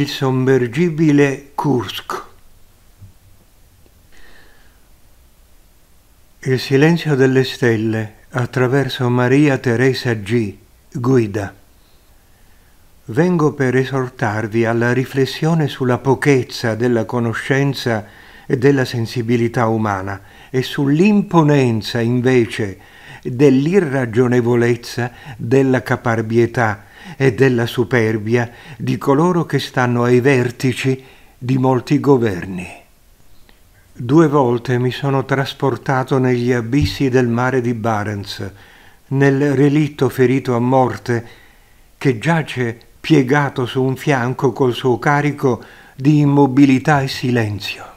il sommergibile Kursk. Il silenzio delle stelle attraverso Maria Teresa G. Guida. Vengo per esortarvi alla riflessione sulla pochezza della conoscenza e della sensibilità umana e sull'imponenza invece dell'irragionevolezza, della caparbietà, e della superbia di coloro che stanno ai vertici di molti governi. Due volte mi sono trasportato negli abissi del mare di Barents, nel relitto ferito a morte, che giace piegato su un fianco col suo carico di immobilità e silenzio.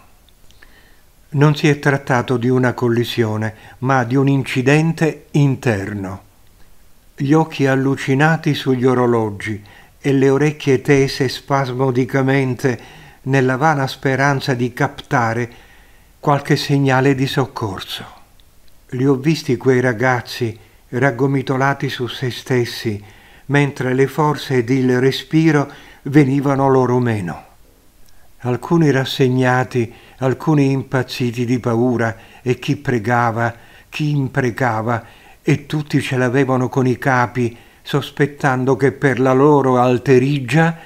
Non si è trattato di una collisione, ma di un incidente interno gli occhi allucinati sugli orologi e le orecchie tese spasmodicamente nella vana speranza di captare qualche segnale di soccorso. Li ho visti quei ragazzi raggomitolati su se stessi, mentre le forze ed il respiro venivano loro meno. Alcuni rassegnati, alcuni impazziti di paura e chi pregava, chi imprecava e tutti ce l'avevano con i capi, sospettando che per la loro alterigia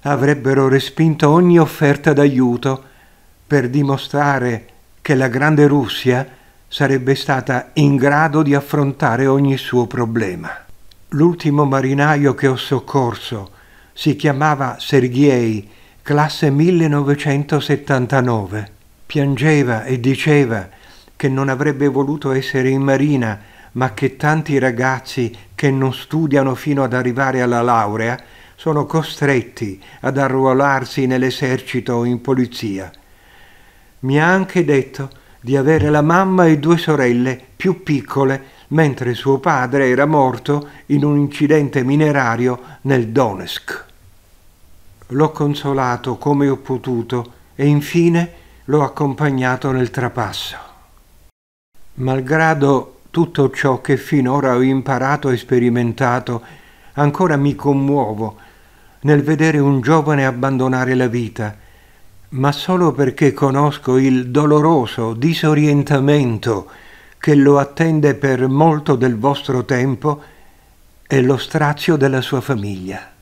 avrebbero respinto ogni offerta d'aiuto per dimostrare che la grande Russia sarebbe stata in grado di affrontare ogni suo problema. L'ultimo marinaio che ho soccorso si chiamava Sergei, classe 1979. Piangeva e diceva che non avrebbe voluto essere in marina ma che tanti ragazzi che non studiano fino ad arrivare alla laurea sono costretti ad arruolarsi nell'esercito o in polizia. Mi ha anche detto di avere la mamma e due sorelle più piccole, mentre suo padre era morto in un incidente minerario nel Donetsk. L'ho consolato come ho potuto e infine l'ho accompagnato nel trapasso. Malgrado tutto ciò che finora ho imparato e sperimentato, ancora mi commuovo nel vedere un giovane abbandonare la vita, ma solo perché conosco il doloroso disorientamento che lo attende per molto del vostro tempo e lo strazio della sua famiglia.